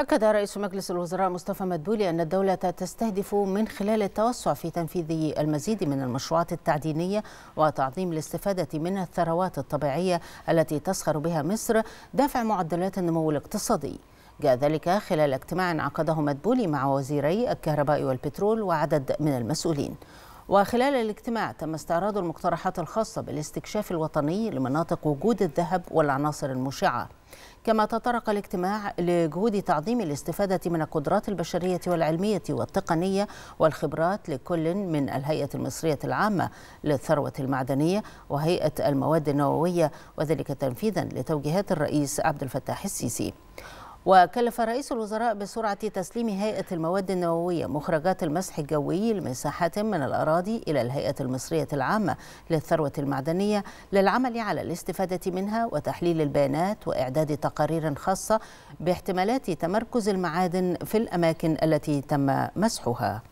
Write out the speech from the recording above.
أكد رئيس مجلس الوزراء مصطفى مدبولي أن الدولة تستهدف من خلال التوسع في تنفيذ المزيد من المشروعات التعدينية وتعظيم الاستفادة من الثروات الطبيعية التي تسخر بها مصر دافع معدلات النمو الاقتصادي جاء ذلك خلال اجتماع عقده مدبولي مع وزيري الكهرباء والبترول وعدد من المسؤولين وخلال الاجتماع تم استعراض المقترحات الخاصة بالاستكشاف الوطني لمناطق وجود الذهب والعناصر المشعة كما تطرق الاجتماع لجهود تعظيم الاستفادة من القدرات البشرية والعلمية والتقنية والخبرات لكل من الهيئة المصرية العامة للثروة المعدنية وهيئة المواد النووية وذلك تنفيذا لتوجيهات الرئيس عبد الفتاح السيسي وكلف رئيس الوزراء بسرعة تسليم هيئة المواد النووية مخرجات المسح الجوي لمساحات من الأراضي إلى الهيئة المصرية العامة للثروة المعدنية للعمل على الاستفادة منها وتحليل البيانات وإعداد تقارير خاصة باحتمالات تمركز المعادن في الأماكن التي تم مسحها